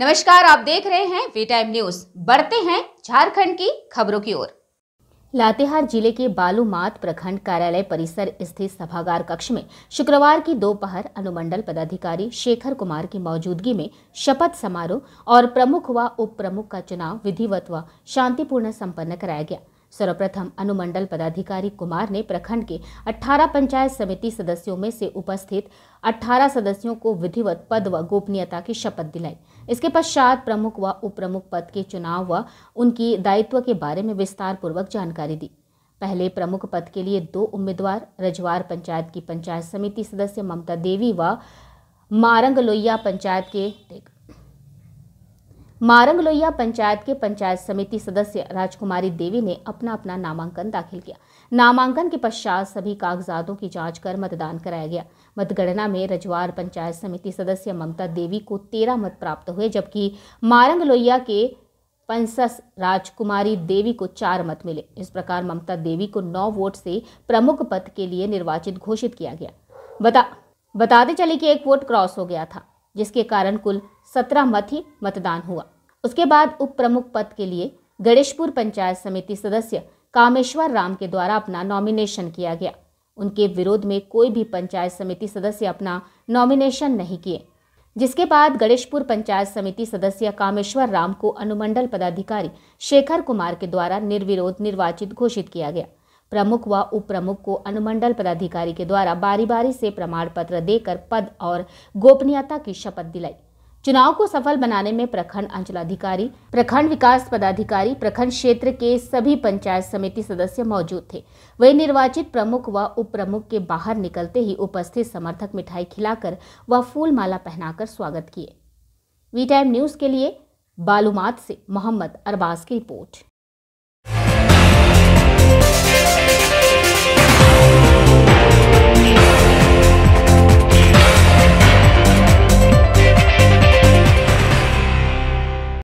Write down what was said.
नमस्कार आप देख रहे हैं वी टाइम न्यूज बढ़ते हैं झारखंड की खबरों की ओर लातेहार जिले के बालूमात प्रखंड कार्यालय परिसर स्थित सभागार कक्ष में शुक्रवार की दोपहर अनुमंडल पदाधिकारी शेखर कुमार की मौजूदगी में शपथ समारोह और प्रमुख व उप प्रमुख का चुनाव विधिवत व शांतिपूर्ण संपन्न कराया गया सर्वप्रथम अनुमंडल पदाधिकारी कुमार ने प्रखंड के 18 पंचायत समिति सदस्यों में से उपस्थित 18 सदस्यों को विधिवत पद व गोपनीयता की शपथ दिलाई इसके पश्चात प्रमुख व उपप्रमुख पद के चुनाव व उनकी दायित्व के बारे में विस्तार पूर्वक जानकारी दी पहले प्रमुख पद के लिए दो उम्मीदवार रजवार पंचायत की पंचायत समिति सदस्य ममता देवी व मारंग लोहिया पंचायत के मारंग लोहिया पंचायत के पंचायत समिति सदस्य राजकुमारी देवी ने अपना अपना नामांकन दाखिल किया नामांकन के पश्चात सभी कागजातों की जांच कर मतदान कराया गया मतगणना में रजवार पंचायत समिति सदस्य ममता देवी को तेरह मत प्राप्त हुए जबकि मारंग लोहिया के पंसस राजकुमारी देवी को चार मत मिले इस प्रकार ममता देवी को नौ वोट से प्रमुख पद के लिए निर्वाचित घोषित किया गया बता बताते चले कि एक वोट क्रॉस हो गया था जिसके कारण कुल सत्रह मत ही मतदान हुआ उसके बाद उप प्रमुख पद के लिए गणेशपुर पंचायत समिति सदस्य कामेश्वर राम के द्वारा अपना नॉमिनेशन किया गया उनके विरोध में कोई भी पंचायत समिति सदस्य अपना नॉमिनेशन नहीं किए जिसके बाद गणेशपुर पंचायत समिति सदस्य कामेश्वर राम को अनुमंडल पदाधिकारी शेखर कुमार के द्वारा निर्विरोध निर्वाचित घोषित किया गया प्रमुख व उप प्रमुख को अनुमंडल पदाधिकारी के द्वारा बारी बारी से प्रमाण पत्र देकर पद और गोपनीयता की शपथ दिलाई चुनाव को सफल बनाने में प्रखंड अंचलाधिकारी प्रखंड विकास पदाधिकारी प्रखंड क्षेत्र के सभी पंचायत समिति सदस्य मौजूद थे वे निर्वाचित प्रमुख व उप प्रमुख के बाहर निकलते ही उपस्थित समर्थक मिठाई खिलाकर व फूल माला पहनाकर स्वागत किए वी टाइम न्यूज के लिए बालूमात से मोहम्मद अरबाज की रिपोर्ट